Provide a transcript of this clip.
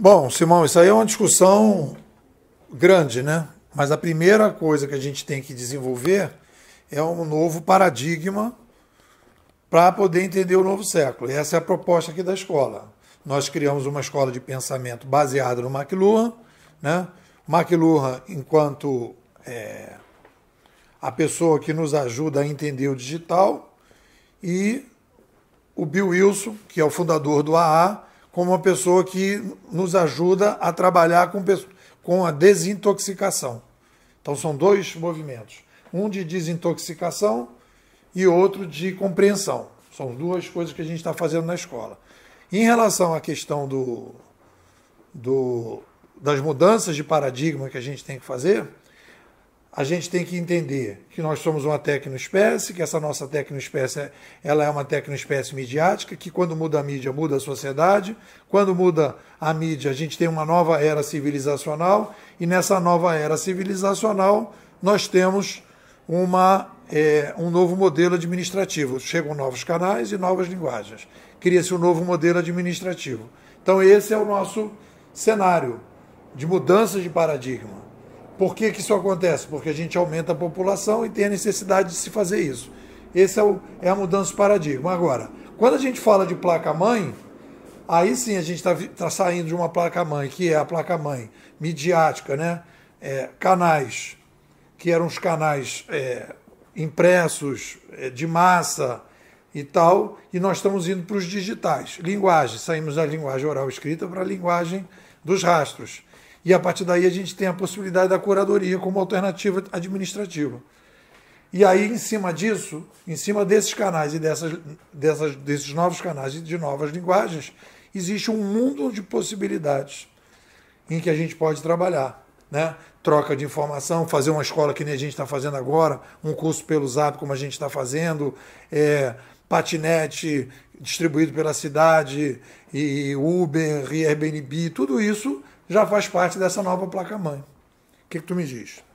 Bom, Simão, isso aí é uma discussão grande, né? Mas a primeira coisa que a gente tem que desenvolver é um novo paradigma para poder entender o novo século. E essa é a proposta aqui da escola. Nós criamos uma escola de pensamento baseada no McLuhan, né? McLuhan enquanto é, a pessoa que nos ajuda a entender o digital e o Bill Wilson, que é o fundador do AA, como uma pessoa que nos ajuda a trabalhar com, com a desintoxicação. Então são dois movimentos, um de desintoxicação e outro de compreensão. São duas coisas que a gente está fazendo na escola. Em relação à questão do, do, das mudanças de paradigma que a gente tem que fazer, a gente tem que entender que nós somos uma tecnoespécie, que essa nossa tecnoespécie ela é uma tecnoespécie midiática, que quando muda a mídia, muda a sociedade, quando muda a mídia, a gente tem uma nova era civilizacional, e nessa nova era civilizacional nós temos uma, é, um novo modelo administrativo. Chegam novos canais e novas linguagens. Cria-se um novo modelo administrativo. Então esse é o nosso cenário de mudança de paradigma. Por que, que isso acontece? Porque a gente aumenta a população e tem a necessidade de se fazer isso. Essa é, o, é a mudança de paradigma. Agora, quando a gente fala de placa-mãe, aí sim a gente está tá saindo de uma placa-mãe, que é a placa-mãe midiática, né? É, canais, que eram os canais é, impressos, é, de massa e tal, e nós estamos indo para os digitais. Linguagem, saímos da linguagem oral escrita para a linguagem dos rastros. E a partir daí a gente tem a possibilidade da curadoria como alternativa administrativa. E aí, em cima disso, em cima desses canais e dessas, dessas, desses novos canais e de novas linguagens, existe um mundo de possibilidades em que a gente pode trabalhar. Né? Troca de informação, fazer uma escola que nem a gente está fazendo agora, um curso pelo Zap, como a gente está fazendo, é, patinete distribuído pela cidade, e Uber, e Airbnb, tudo isso já faz parte dessa nova placa-mãe. O que, que tu me diz?